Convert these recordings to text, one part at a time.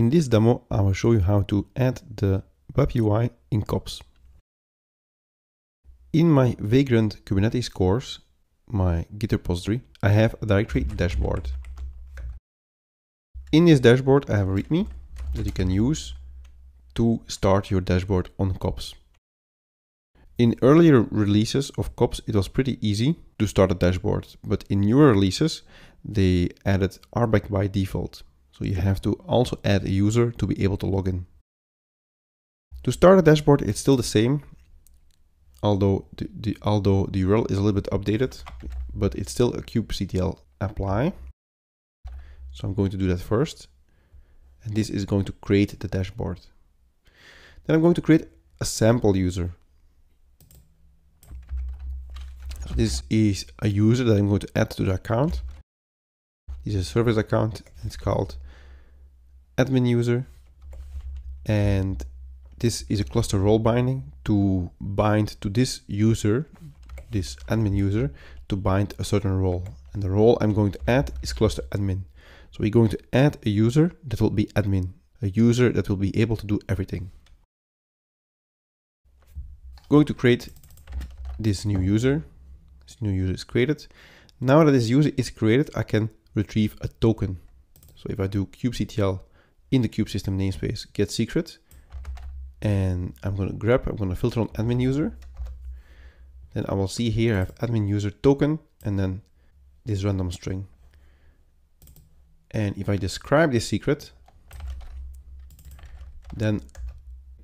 In this demo, I will show you how to add the web UI in COPS. In my Vagrant Kubernetes course, my Git repository, I have a directory dashboard. In this dashboard, I have a README that you can use to start your dashboard on COPS. In earlier releases of COPS, it was pretty easy to start a dashboard, but in newer releases, they added RBAC by default. So you have to also add a user to be able to log in. To start a dashboard, it's still the same, although the, the, although the URL is a little bit updated, but it's still a kubectl apply. So I'm going to do that first. And this is going to create the dashboard. Then I'm going to create a sample user. So this is a user that I'm going to add to the account. This is a service account. It's called admin user. And this is a cluster role binding to bind to this user, this admin user, to bind a certain role. And the role I'm going to add is cluster admin. So we're going to add a user that will be admin, a user that will be able to do everything. going to create this new user. This new user is created. Now that this user is created, I can retrieve a token. So if I do kubectl in the system namespace get secret and I'm going to grab, I'm going to filter on admin user. Then I will see here I have admin user token and then this random string. And if I describe this secret, then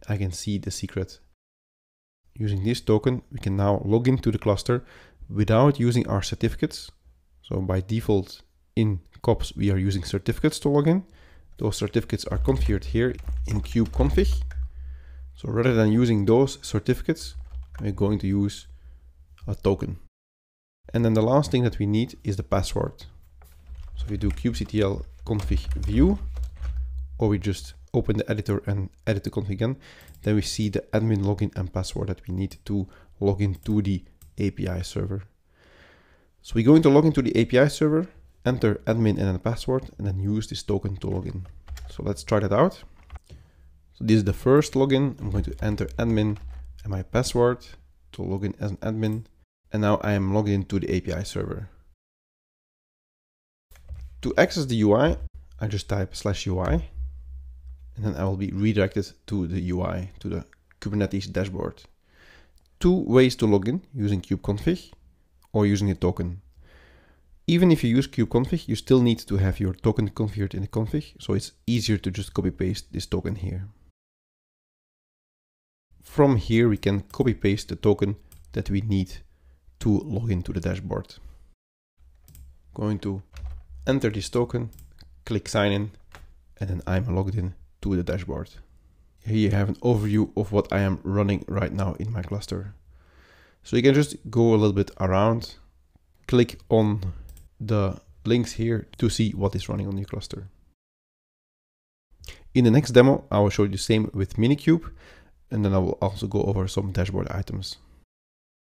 I can see the secret. Using this token, we can now log into the cluster without using our certificates. So by default in COPS, we are using certificates to log in. Those certificates are configured here in kubeconfig. So rather than using those certificates, we're going to use a token. And then the last thing that we need is the password. So we do kubectl config view, or we just open the editor and edit the config again. Then we see the admin login and password that we need to log into the API server. So we go into log into the API server enter admin and a password and then use this token to login. So let's try that out. So this is the first login. I'm going to enter admin and my password to login as an admin. And now I am logged into the API server. To access the UI, I just type slash UI and then I will be redirected to the UI, to the Kubernetes dashboard. Two ways to log in using kubeconfig or using a token. Even if you use kubeconfig, you still need to have your token configured in the config, so it's easier to just copy paste this token here. From here we can copy paste the token that we need to log into the dashboard. Going to enter this token, click sign in, and then I'm logged in to the dashboard. Here you have an overview of what I am running right now in my cluster. So you can just go a little bit around, click on the links here to see what is running on your cluster. In the next demo, I will show you the same with Minikube, and then I will also go over some dashboard items.